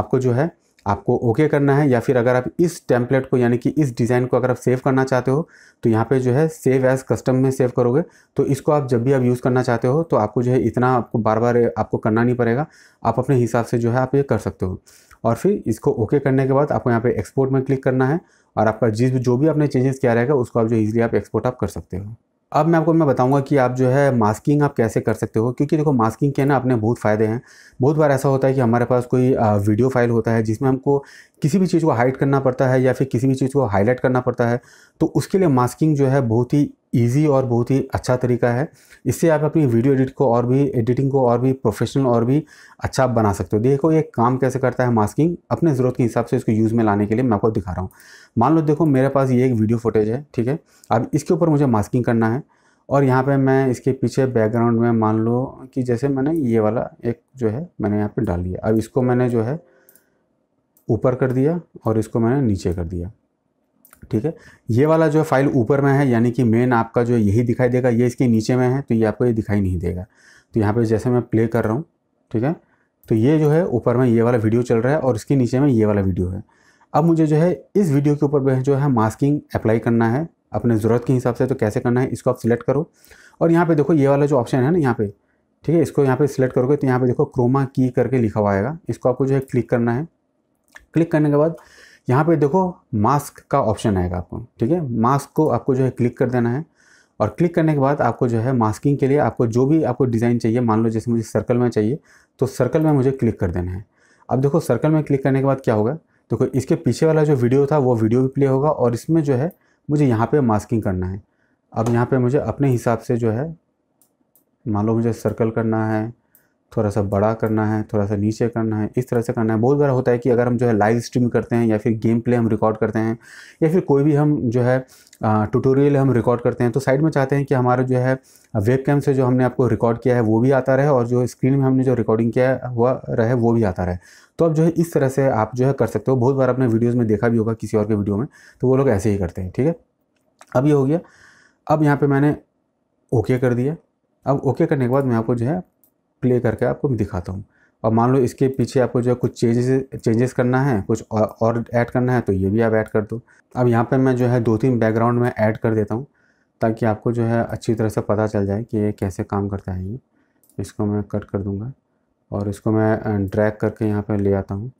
आपको जो है आपको ओके okay करना है या फिर अगर आप इस टेम्पलेट को यानी कि इस डिज़ाइन को अगर आप सेव करना चाहते हो तो यहाँ पे जो है सेव एज कस्टम में सेव करोगे तो इसको आप जब भी आप यूज़ करना चाहते हो तो आपको जो है इतना आपको बार बार आपको करना नहीं पड़ेगा आप अपने हिसाब से जो है आप ये कर सकते हो और फिर इसको ओके okay करने के बाद आपको यहाँ पर एक्सपोर्ट में क्लिक करना है और आपका जिस जो भी आपने चेंजेस किया रहेगा उसको आप जो इजीली आप एक्सपोर्ट आप कर सकते हो अब मैं आपको मैं बताऊंगा कि आप जो है मास्किंग आप कैसे कर सकते हो क्योंकि देखो मास्किंग के ना अपने बहुत फ़ायदे हैं बहुत बार ऐसा होता है कि हमारे पास कोई वीडियो फाइल होता है जिसमें हमको किसी भी चीज़ को हाइड करना पड़ता है या फिर किसी भी चीज़ को हाईलाइट करना पड़ता है तो उसके लिए मास्किंग जो है बहुत ही ईजी और बहुत ही अच्छा तरीका है इससे आप अपनी वीडियो एडिट को और भी एडिटिंग को और भी प्रोफेशनल और भी अच्छा बना सकते हो देखो ये काम कैसे करता है मास्किंग अपने ज़रूरत के हिसाब से इसको यूज़ में लाने के लिए मैं आपको दिखा रहा हूँ मान लो देखो मेरे पास ये एक वीडियो फुटेज है ठीक है अब इसके ऊपर मुझे मास्किंग करना है और यहाँ पर मैं इसके पीछे बैकग्राउंड में मान लो कि जैसे मैंने ये वाला एक जो है मैंने यहाँ पर डाल दिया अब इसको मैंने जो है ऊपर कर दिया और इसको मैंने नीचे कर दिया ठीक है ये वाला जो फाइल ऊपर में है यानी कि मेन आपका जो यही दिखाई देगा ये इसके नीचे में है तो ये आपको ये दिखाई नहीं देगा तो यहाँ पे जैसे मैं प्ले कर रहा हूँ ठीक है तो ये जो है ऊपर में ये वाला वीडियो चल रहा है और इसके नीचे में ये वाला वीडियो है अब मुझे जो है इस वीडियो के ऊपर जो है मास्किंग अप्लाई करना है अपने ज़रूरत के हिसाब से तो कैसे करना है इसको आप सिलेक्ट करो और यहाँ पे देखो ये वाला जो ऑप्शन है ना यहाँ पे ठीक है इसको यहाँ पे सिलेक्ट करोगे तो यहाँ पे देखो क्रोमा की करके लिखा हुआ आएगा इसको आपको जो है क्लिक करना है क्लिक करने के बाद यहाँ पे देखो मास्क का ऑप्शन आएगा आपको ठीक है मास्क को आपको जो है क्लिक कर देना है और क्लिक करने के बाद आपको जो है मास्किंग के लिए आपको जो भी आपको डिज़ाइन चाहिए मान लो जैसे मुझे सर्कल में चाहिए तो सर्कल में मुझे क्लिक कर देना है अब देखो सर्कल में क्लिक करने के बाद क्या होगा देखो इसके पीछे वाला जो वीडियो था वो वीडियो भी प्ले होगा और इसमें जो है मुझे यहाँ पर मास्किंग करना है अब यहाँ पर मुझे अपने हिसाब से जो है मान लो मुझे सर्कल करना है थोड़ा सा बड़ा करना है थोड़ा सा नीचे करना है इस तरह से करना है बहुत बार होता है कि अगर हम जो है लाइव स्ट्रीम करते हैं या फिर गेम प्ले हम रिकॉर्ड करते हैं या फिर कोई भी हम जो है ट्यूटोरियल हम रिकॉर्ड करते हैं तो साइड में चाहते हैं कि हमारा जो है वेब कैम से जो हमने आपको रिकॉर्ड किया है वो भी आता रहे और जो स्क्रीन में हमने जो रिकॉर्डिंग किया हुआ रहे वो भी आता रहे तो अब जो है इस तरह से आप जो है कर सकते हो बहुत बार आपने वीडियोज़ में देखा भी होगा किसी और के वीडियो में तो वो लोग ऐसे ही करते हैं ठीक है अब ये हो गया अब यहाँ पर मैंने ओके कर दिया अब ओके करने के बाद मैं आपको जो है प्ले करके आपको मैं दिखाता हूँ और मान लो इसके पीछे आपको जो है कुछ चेंजेस चेंजेस करना है कुछ और ऐड करना है तो ये भी आप ऐड कर दो अब यहाँ पर मैं जो है दो तीन बैकग्राउंड में ऐड कर देता हूँ ताकि आपको जो है अच्छी तरह से पता चल जाए कि ये कैसे काम करता है ये इसको मैं कट कर दूँगा और इसको मैं ड्रैग करके यहाँ पर ले आता हूँ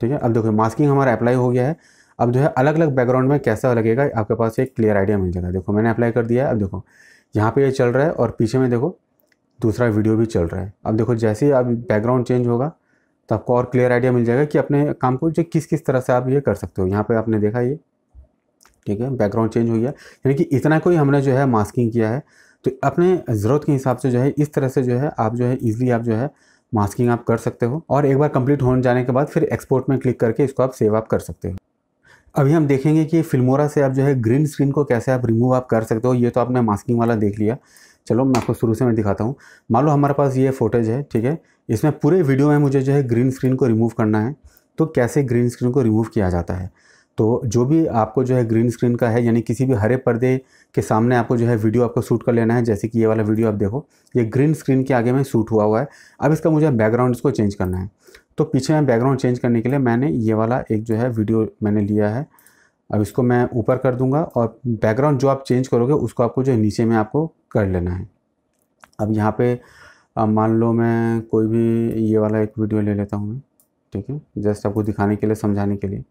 ठीक है अब देखो मास्किंग हमारा अप्लाई हो गया है अब जो है अलग अलग बैकग्राउंड में कैसा लगेगा आपके पास एक क्लियर आइडिया मिल जाएगा देखो मैंने अप्लाई कर दिया है अब देखो यहाँ पे ये चल रहा है और पीछे में देखो दूसरा वीडियो भी चल रहा है अब देखो जैसे ही आप बैकग्राउंड चेंज होगा तो आपको और क्लियर आइडिया मिल जाएगा कि अपने काम को जो किस किस तरह से आप ये कर सकते हो यहाँ पे आपने देखा ये ठीक है बैकग्राउंड चेंज हो गया यानी कि इतना कोई हमने जो है मास्किंग किया है तो अपने ज़रूरत के हिसाब से जो है इस तरह से जो है आप जो है ईजिली आप जो है मास्किंग आप कर सकते हो और एक बार कंप्लीट होने जाने के बाद फिर एक्सपोर्ट में क्लिक करके इसको आप सेव आप कर सकते हो अभी हम देखेंगे कि फिल्मोरा से आप जो है ग्रीन स्क्रीन को कैसे आप रिमूव आप कर सकते हो ये तो आपने मास्किंग वाला देख लिया चलो मैं आपको शुरू से मैं दिखाता हूँ मान लो हमारे पास ये फोटेज है ठीक है इसमें पूरे वीडियो में मुझे जो है ग्रीन स्क्रीन को रिमूव करना है तो कैसे ग्रीन स्क्रीन को रिमूव किया जाता है तो जो भी आपको जो है ग्रीन स्क्रीन का है यानी किसी भी हरे पर्दे के सामने आपको जो है वीडियो आपको शूट कर लेना है जैसे कि ये वाला वीडियो आप देखो ये ग्रीन स्क्रीन के आगे में शूट हुआ हुआ है अब इसका मुझे बैकग्राउंड इसको चेंज करना है तो पीछे में बैकग्राउंड चेंज करने के लिए मैंने ये वाला एक जो है वीडियो मैंने लिया है अब इसको मैं ऊपर कर दूंगा और बैकग्राउंड जो आप चेंज करोगे उसको आपको जो नीचे में आपको कर लेना है अब यहाँ पे मान लो मैं कोई भी ये वाला एक वीडियो ले लेता हूँ मैं ठीक है जस्ट आपको दिखाने के लिए समझाने के लिए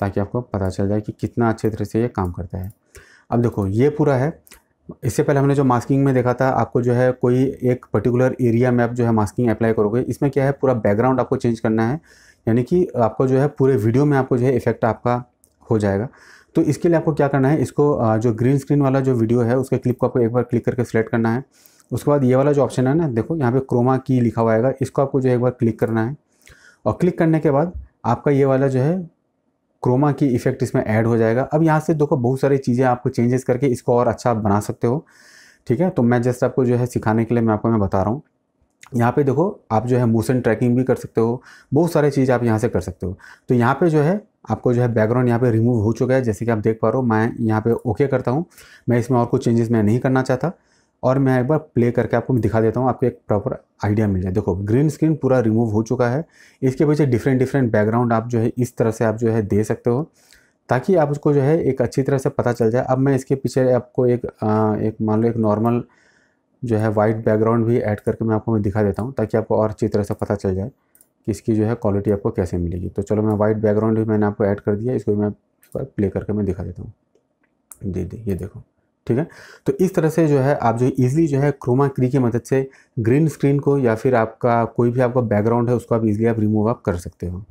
ताकि आपको पता चल जाए कि कितना अच्छे तरह से ये काम करता है अब देखो ये पूरा है इससे पहले हमने जो मास्किंग में देखा था आपको जो है कोई एक पर्टिकुलर एरिया में आप जो है मास्किंग अप्लाई करोगे इसमें क्या है पूरा बैकग्राउंड आपको चेंज करना है यानी कि आपको जो है पूरे वीडियो में आपको जो है इफेक्ट आपका हो जाएगा तो इसके लिए आपको क्या करना है इसको जो ग्रीन स्क्रीन वाला जो वीडियो है उसके क्लिप को आपको एक बार क्लिक करके सिलेक्ट करना है उसके बाद ये वाला जो ऑप्शन है ना देखो यहाँ पे क्रोमा की लिखा हुआ आएगा इसको आपको जो है एक बार क्लिक करना है और क्लिक करने के बाद आपका ये वाला जो है क्रोमा की इफेक्ट इसमें ऐड हो जाएगा अब यहाँ से देखो बहुत सारी चीज़ें आपको चेंजेस करके इसको और अच्छा बना सकते हो ठीक है तो मैं जस्ट आपको जो है सिखाने के लिए मैं आपको मैं बता रहा हूँ यहाँ पे देखो आप जो है मोशन ट्रैकिंग भी कर सकते हो बहुत सारे चीज़ आप यहाँ से कर सकते हो तो यहाँ पे जो है आपको जो है बैकग्राउंड यहाँ पे रिमूव हो चुका है जैसे कि आप देख पा रहे हो मैं यहाँ पे ओके करता हूँ मैं इसमें और कुछ चेंजेस मैं नहीं करना चाहता और मैं एक बार प्ले करके आपको दिखा देता हूँ आपको एक प्रॉपर आइडिया मिल जाए देखो ग्रीन स्क्रीन पूरा रिमूव हो चुका है इसके पीछे डिफरेंट डिफरेंट बैकग्राउंड आप जो है इस तरह से आप जो है दे सकते हो ताकि आप उसको जो है एक अच्छी तरह से पता चल जाए अब मैं इसके पीछे आपको एक आ, एक मान लो एक नॉर्मल जो है वाइट बैकग्राउंड भी ऐड करके मैं आपको मैं दिखा देता हूँ ताकि आपको और अच्छी तरह से पता चल जाए कि इसकी जो है क्वालिटी आपको कैसे मिलेगी तो चलो मैं वाइट बैकग्राउंड भी मैंने आपको ऐड कर दिया इसको मैं प्ले करके मैं दिखा देता हूँ दे दे ये देखो ठीक है तो इस तरह से जो है आप जो इजीली जो है क्रोमा क्री की मदद से ग्रीन स्क्रीन को या फिर आपका कोई भी आपका बैकग्राउंड है उसको आप इजीली आप रिमूव आप कर सकते हो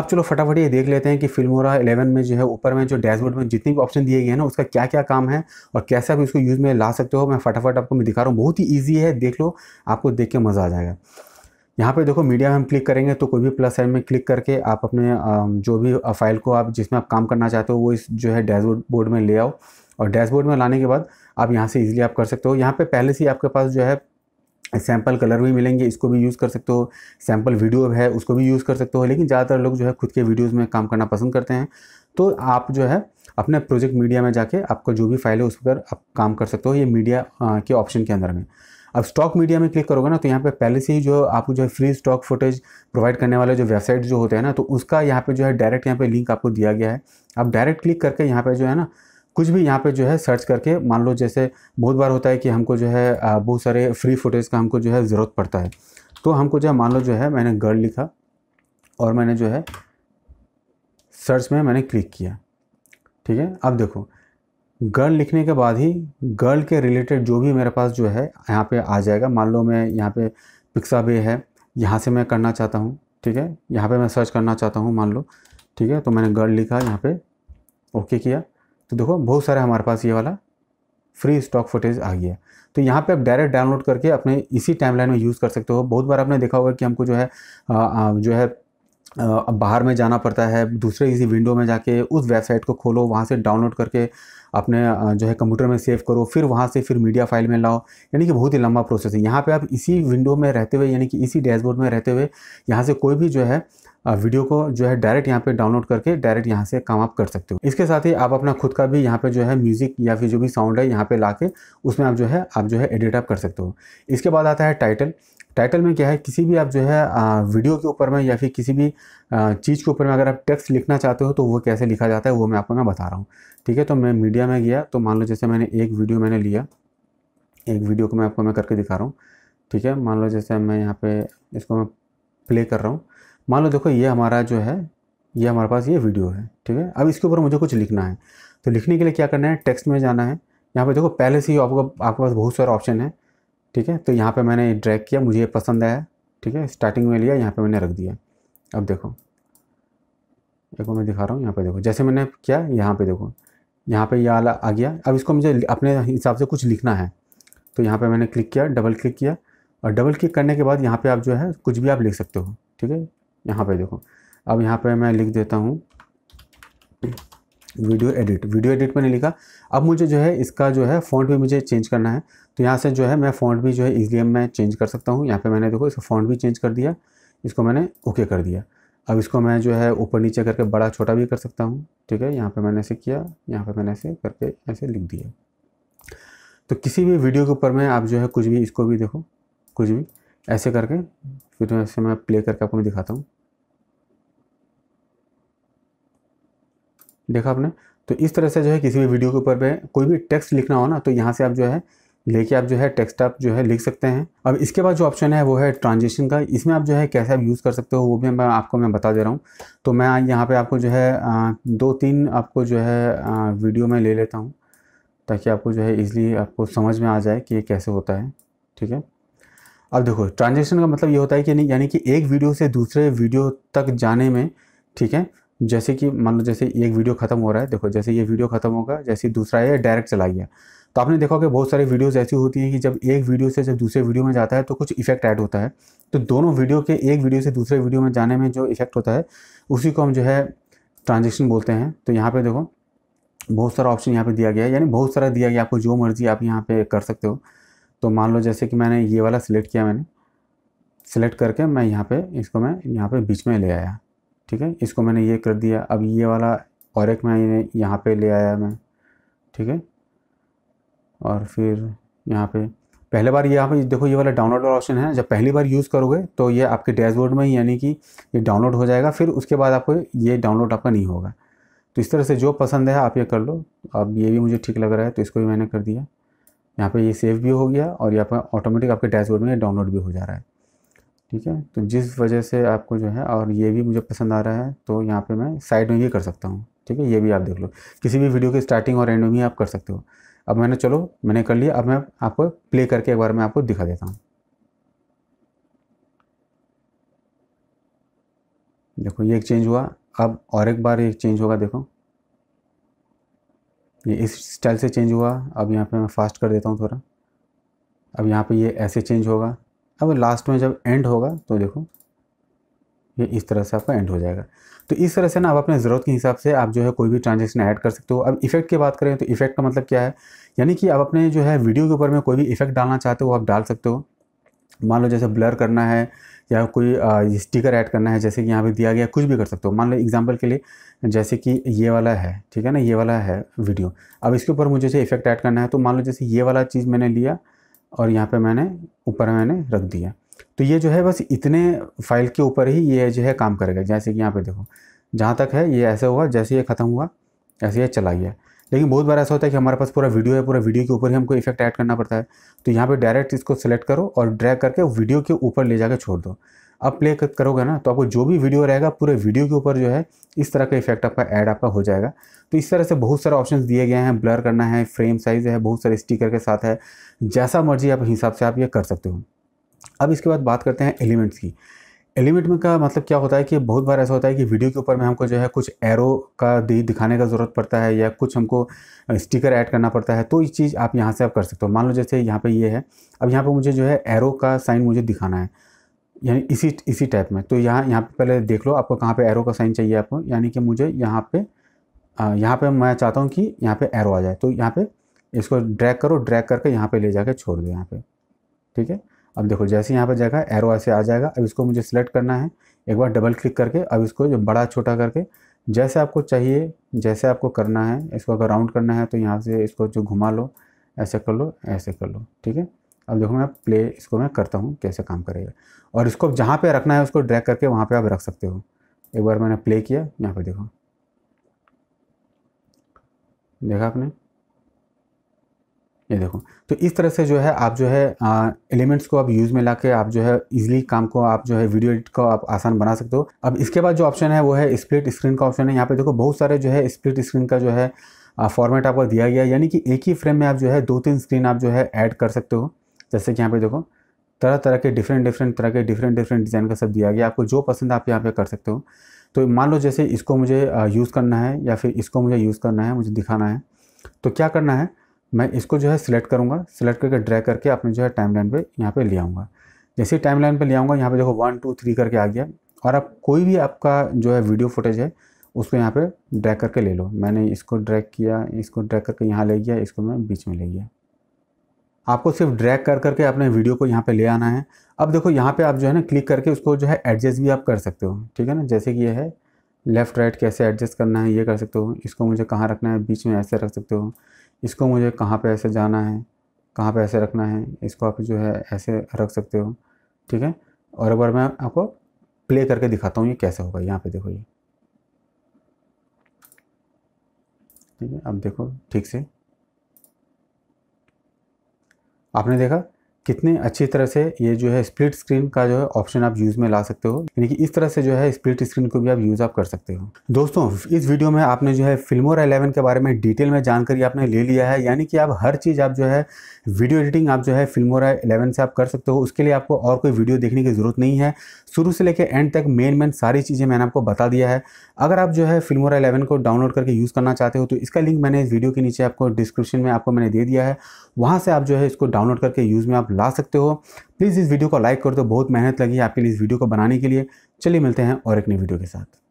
अब चलो फटाफट ये देख लेते हैं कि फिल्मोरा 11 में जो है ऊपर में जो डैशबोर्ड में जितने भी ऑप्शन दिए गए हैं ना उसका क्या क्या काम है और कैसे आप इसको यूज़ में ला सकते हो मैं फटाफट आपको मैं दिखा रहा हूँ बहुत ही ईजी है देख लो आपको देख के मज़ा आ जाएगा यहाँ पे देखो मीडिया में हम क्लिक करेंगे तो कोई भी प्लस साइन में क्लिक करके आप अपने जो भी फाइल को आप जिसमें आप काम करना चाहते हो वो इस जो है डैशबोर्ड में ले आओ और डैशबोर्ड में लाने के बाद आप यहाँ से इजीली आप कर सकते हो यहाँ पे पहले से ही आपके पास जो है सैम्पल कलर भी मिलेंगे इसको भी यूज़ कर सकते हो सैम्पल वीडियो है उसको भी यूज़ कर सकते हो लेकिन ज़्यादातर लोग जो है खुद के वीडियोज़ में काम करना पसंद करते हैं तो आप जो है अपने प्रोजेक्ट मीडिया में जाके आपका जो भी फाइल है उस पर आप काम कर सकते हो ये मीडिया के ऑप्शन के अंदर में अब स्टॉक मीडिया में क्लिक करोगे ना तो यहाँ पे पहले से ही जो आपको जो है फ्री स्टॉक फुटेज प्रोवाइड करने वाले जो वेबसाइट जो होते हैं ना तो उसका यहाँ पे जो है डायरेक्ट यहाँ पे लिंक आपको दिया गया है आप डायरेक्ट क्लिक करके यहाँ पे जो है ना कुछ भी यहाँ पे जो है सर्च करके मान लो जैसे बहुत बार होता है कि हमको जो है बहुत सारे फ्री फुटेज का हमको जो है ज़रूरत पड़ता है तो हमको जो है मान लो जो है मैंने गर्ल लिखा और मैंने जो है सर्च में मैंने क्लिक किया ठीक है अब देखो गर्ल लिखने के बाद ही गर्ल के रिलेटेड जो भी मेरे पास जो है यहाँ पे आ जाएगा मान लो मैं यहाँ पे पिक्सा भी है यहाँ से मैं करना चाहता हूँ ठीक है यहाँ पे मैं सर्च करना चाहता हूँ मान लो ठीक है तो मैंने गर्ल लिखा यहाँ पे ओके किया तो देखो बहुत सारे हमारे पास ये वाला फ्री स्टॉक फुटेज आ गया तो यहाँ पे आप डायरेक्ट डाउनलोड करके अपने इसी टाइमलाइन में यूज़ कर सकते हो बहुत बार आपने देखा होगा कि हमको जो है आ, आ, जो है आ, बाहर में जाना पड़ता है दूसरे किसी विंडो में जाके उस वेबसाइट को खोलो वहाँ से डाउनलोड करके अपने जो है कंप्यूटर में सेव करो फिर वहाँ से फिर मीडिया फाइल में लाओ यानी कि बहुत ही लंबा प्रोसेस है यहाँ पर आप इसी विंडो में रहते हुए यानी कि इसी डैशबोर्ड में रहते हुए यहाँ से कोई भी जो है वीडियो को जो है डायरेक्ट यहाँ पे डाउनलोड करके डायरेक्ट यहाँ से काम आप कर सकते हो इसके साथ ही आप अपना खुद का भी यहाँ पे जो है म्यूज़िक या फिर जो भी साउंड है यहाँ पे ला के उसमें आप जो है आप जो है एडिट आप कर सकते हो इसके बाद आता है टाइटल टाइटल में क्या है किसी भी आप जो है वीडियो के ऊपर में या फिर किसी भी चीज़ के ऊपर में अगर आप टेक्स्ट लिखना चाहते हो तो वो कैसे लिखा जाता है वो मैं आपको मैं बता रहा हूँ ठीक है तो मैं मीडिया में गया तो मान लो जैसे मैंने एक वीडियो मैंने लिया एक वीडियो को मैं आपको मैं करके दिखा रहा हूँ ठीक है मान लो जैसे मैं यहाँ पे इसको मैं प्ले कर रहा हूँ मान लो देखो ये हमारा जो है ये हमारे पास ये वीडियो है ठीक है अब इसके ऊपर मुझे कुछ लिखना है तो लिखने के लिए क्या करना है टेक्स्ट में जाना है यहाँ पे देखो पहले से ही आपको आपके पास बहुत सारे ऑप्शन है ठीक है तो यहाँ पे मैंने ड्रैग किया मुझे ये पसंद आया ठीक है स्टार्टिंग में लिया यहाँ पे मैंने रख दिया अब देखो देखो मैं दिखा रहा हूँ यहाँ पे देखो जैसे मैंने किया यहाँ पे देखो यहाँ पे ये यह आला आ गया अब इसको मुझे अपने हिसाब से कुछ लिखना है तो यहाँ पे मैंने क्लिक किया डबल क्लिक किया और डबल क्लिक करने के बाद यहाँ पर आप जो है कुछ भी आप लिख सकते हो ठीक है यहाँ पर देखो अब यहाँ पर मैं लिख देता हूँ वीडियो एडिट वीडियो एडिट मैंने लिखा अब मुझे जो है इसका जो है फ़ॉन्ट भी मुझे चेंज करना है तो यहाँ से जो है मैं फ़ॉन्ट भी जो है ईजिली मैं चेंज कर सकता हूँ यहाँ पे मैंने देखो इसका फ़ॉन्ट भी चेंज कर दिया इसको मैंने ओके कर दिया अब इसको मैं जो है ऊपर नीचे करके बड़ा छोटा भी कर सकता हूँ ठीक है यहाँ पर मैंने ऐसे किया यहाँ पर मैंने ऐसे करके ऐसे लिख दिया तो किसी भी वीडियो के ऊपर में आप जो है कुछ भी इसको भी देखो कुछ भी ऐसे करके फिर तो ऐसे मैं प्ले करके आपको मैं दिखाता हूँ देखा आपने तो इस तरह से जो है किसी भी वीडियो के ऊपर में कोई भी टेक्स्ट लिखना हो ना तो यहाँ से आप जो है लेके आप जो है टेक्स्ट आप जो है लिख सकते हैं अब इसके बाद जो ऑप्शन है वो है ट्रांजेक्शन का इसमें आप जो है कैसे आप यूज़ कर सकते हो वो भी मैं आपको मैं बता दे रहा हूँ तो मैं यहाँ पे आपको जो है दो तीन आपको जो है वीडियो में ले लेता हूँ ताकि आपको जो है ईजिली आपको समझ में आ जाए कि ये कैसे होता है ठीक है अब देखो ट्रांजेक्शन का मतलब ये होता है कि यानी कि एक वीडियो से दूसरे वीडियो तक जाने में ठीक है जैसे कि मान लो जैसे एक वीडियो ख़त्म हो रहा है देखो जैसे ये वीडियो ख़त्म होगा जैसे दूसरा है डायरेक्ट चला गया तो आपने देखा कि बहुत सारे वीडियोस ऐसी होती हैं कि जब एक वीडियो से जब दूसरे वीडियो में जाता है तो कुछ इफेक्ट ऐड होता है तो दोनों वीडियो के एक वीडियो से दूसरे वीडियो में जाने में जो इफेक्ट होता है उसी को हम जो है ट्रांजेक्शन बोलते हैं तो यहाँ पर देखो बहुत सारा ऑप्शन यहाँ पर दिया गया है यानी बहुत सारा दिया गया आपको जो मर्ज़ी आप यहाँ पर कर सकते हो तो मान लो जैसे कि मैंने ये वाला सिलेक्ट किया मैंने सिलेक्ट करके मैं यहाँ पर इसको मैं यहाँ पर बीच में ले आया ठीक है इसको मैंने ये कर दिया अब ये वाला और एक मैं यहाँ पे ले आया मैं ठीक है और फिर यहाँ पे पहले बार ये यहाँ पे देखो ये वाला डाउनलोड वाला ऑप्शन है जब पहली बार यूज़ करोगे तो ये आपके डैशबोर्ड में यानी कि ये डाउनलोड हो जाएगा फिर उसके बाद आपको ये डाउनलोड आपका नहीं होगा तो इस तरह से जो पसंद है आप ये कर लो अब ये भी मुझे ठीक लग रहा है तो इसको भी मैंने कर दिया यहाँ पे ये सेव भी हो गया और यहाँ पर ऑटोमेटिक आपके डैशबोर्ड में डाउनलोड भी हो जा रहा है ठीक है तो जिस वजह से आपको जो है और ये भी मुझे पसंद आ रहा है तो यहाँ पे मैं साइड में भी कर सकता हूँ ठीक है ये भी आप देख लो किसी भी वीडियो के स्टार्टिंग और एंड में भी आप कर सकते हो अब मैंने चलो मैंने कर लिया अब मैं आपको प्ले करके एक बार मैं आपको दिखा देता हूँ देखो ये एक चेंज हुआ अब और एक बार ये चेंज होगा देखो ये इस स्टाइल से चेंज हुआ अब यहाँ पे मैं फास्ट कर देता हूँ थोड़ा अब यहाँ पे ये ऐसे चेंज होगा अब लास्ट में जब एंड होगा तो देखो ये इस तरह से आपका एंड हो जाएगा तो इस तरह से ना आप अपने ज़रूरत के हिसाब से आप जो है कोई भी ट्रांजेक्शन ऐड कर सकते हो अब इफेक्ट की बात करें तो इफेक्ट का मतलब क्या है यानी कि आप अपने जो है वीडियो के ऊपर में कोई भी इफेक्ट डालना चाहते हो आप डाल सकते हो मान लो जैसे ब्लर करना है या कोई स्टिकर ऐड करना है जैसे कि यहाँ पे दिया गया कुछ भी कर सकते हो मान लो एग्जांपल के लिए जैसे कि ये वाला है ठीक है ना ये वाला है वीडियो अब इसके ऊपर मुझे जैसे इफेक्ट ऐड करना है तो मान लो जैसे ये वाला चीज़ मैंने लिया और यहाँ पे मैंने ऊपर मैंने रख दिया तो ये जो है बस इतने फाइल के ऊपर ही ये जो है काम करेगा जैसे कि यहाँ पे देखो जहाँ तक है ये ऐसे हुआ जैसे ये ख़त्म हुआ ऐसे ये चला गया लेकिन बहुत बार ऐसा होता है कि हमारे पास पूरा वीडियो है पूरा वीडियो के ऊपर ही हमको इफेक्ट ऐड करना पड़ता है तो यहाँ पे डायरेक्ट इसको सेलेक्ट करो और ड्रैग करके वीडियो के ऊपर ले जाकर छोड़ दो आप प्ले करोगे ना तो आपको जो भी वीडियो रहेगा पूरे वीडियो के ऊपर जो है इस तरह का इफेक्ट आपका ऐड आपका हो जाएगा तो इस तरह से बहुत सारे ऑप्शन दिए गए हैं ब्लर करना है फ्रेम साइज़ है बहुत सारे स्टिकर के साथ है जैसा मर्जी आप हिसाब से आप ये कर सकते हो अब इसके बाद बात करते हैं एलिमेंट्स की एलिमेंट में का मतलब क्या होता है कि बहुत बार ऐसा होता है कि वीडियो के ऊपर में हमको जो है कुछ एरो का दिखाने का ज़रूरत पड़ता है या कुछ हमको स्टिकर ऐड करना पड़ता है तो ये चीज़ आप यहाँ से आप कर सकते हो मान लो जैसे यहाँ पे ये यह है अब यहाँ पे मुझे जो है एरो का साइन मुझे दिखाना है यानी इसी इसी टाइप में तो यहाँ यहाँ पे पहले देख लो आपको कहाँ पे एरो का साइन चाहिए आपको यानी कि मुझे यहाँ पे यहाँ पे मैं चाहता हूँ कि यहाँ पे एरो आ जाए तो यहाँ पे इसको ड्रैग करो ड्रैग करके यहाँ पे ले जाके छोड़ दो यहाँ पे ठीक है अब देखो जैसे यहाँ पे जाएगा एरो ऐसे आ जाएगा अब इसको मुझे सिलेक्ट करना है एक बार डबल क्लिक करके अब इसको जो बड़ा छोटा करके जैसे आपको चाहिए जैसे आपको करना है इसको अगर राउंड करना है तो यहाँ से इसको जो घुमा लो ऐसे कर लो ऐसे कर लो ठीक है अब देखो मैं प्ले इसको मैं करता हूँ कैसे काम करेगा और इसको जहाँ पे रखना है उसको ड्रैग करके वहाँ पे आप रख सकते हो एक बार मैंने प्ले किया यहाँ पे देखो देखा आपने ये देखो तो इस तरह से जो है आप जो है एलिमेंट्स को आप यूज़ में ला के आप जो है इजीली काम को आप जो है वीडियो एडिट को आप आसान बना सकते हो अब इसके बाद जो ऑप्शन है वो है स्प्लिट स्क्रीन का ऑप्शन है यहाँ पे देखो बहुत सारे जो है स्प्लिट स्क्रीन का जो है फॉर्मेट आपको दिया गया यानी कि एक ही फ्रेम में आप जो है दो तीन स्क्रीन आप जो है ऐड कर सकते हो जैसे कि यहाँ पे देखो तरह तरह के डिफरेंट डिफरेंट तरह के डिफरेंट डिफरेंट डिज़ाइन का सब दिया गया आपको जो पसंद आप यहाँ पे कर सकते हो तो मान लो जैसे इसको मुझे यूज़ करना है या फिर इसको मुझे यूज़ करना है मुझे दिखाना है तो क्या करना है मैं इसको जो है सिलेक्ट करूँगा सिलेक्ट करके ड्रैग करके अपने जो है टाइम लाइन पर यहाँ पर ले आऊँगा जैसे ही टाइम लाइन पर ले आऊँगा यहाँ पर देखो वन टू थ्री करके आ गया और आप कोई भी आपका जो है वीडियो फुटेज है उसको यहाँ पर ड्रैग करके ले लो मैंने इसको ड्रैग किया इसको ड्रैग करके यहाँ ले गया इसको मैं बीच में ले गया आपको सिर्फ ड्रैग कर करके अपने वीडियो को यहाँ पे ले आना है अब देखो यहाँ पे आप जो है ना क्लिक करके उसको जो है एडजस्ट भी आप कर सकते हो ठीक है ना जैसे कि ये है लेफ़्ट राइट कैसे एडजस्ट करना है ये कर सकते हो इसको मुझे कहाँ रखना है बीच में ऐसे रख सकते हो इसको मुझे कहाँ पर ऐसे जाना है कहाँ पर ऐसे रखना है इसको आप जो है ऐसे रख सकते हो ठीक है और एक बार मैं आपको प्ले करके दिखाता हूँ ये कैसे होगा यहाँ पर देखो ये ठीक है अब देखो ठीक से आपने देखा कितने अच्छी तरह से ये जो है स्प्लिट स्क्रीन का जो है ऑप्शन आप यूज़ में ला सकते हो यानी कि इस तरह से जो है स्प्लिट स्क्रीन को भी आप यूज़ आप कर सकते हो दोस्तों इस वीडियो में आपने जो है फिल्मोर 11 के बारे में डिटेल में जानकारी आपने ले लिया है यानी कि आप हर चीज़ आप जो है वीडियो एडिटिंग आप जो है फिल्मोरा इलेवन से आप कर सकते हो उसके लिए आपको और कोई वीडियो देखने की ज़रूरत नहीं है शुरू से लेकर एंड तक मेन मेन सारी चीज़ें मैंने आपको बता दिया है अगर आप जो है फिल्मोरा इलेवन को डाउनलोड करके यूज़ करना चाहते हो तो इसका लिंक मैंने इस वीडियो के नीचे आपको डिस्क्रिप्शन में आपको मैंने दे दिया है वहाँ से आप जो है इसको डाउनलोड करके यूज़ में आप ला सकते हो प्लीज़ इस वीडियो को लाइक कर दो बहुत मेहनत लगी आपके लिए इस वीडियो को बनाने के लिए चलिए मिलते हैं और एक नई वीडियो के साथ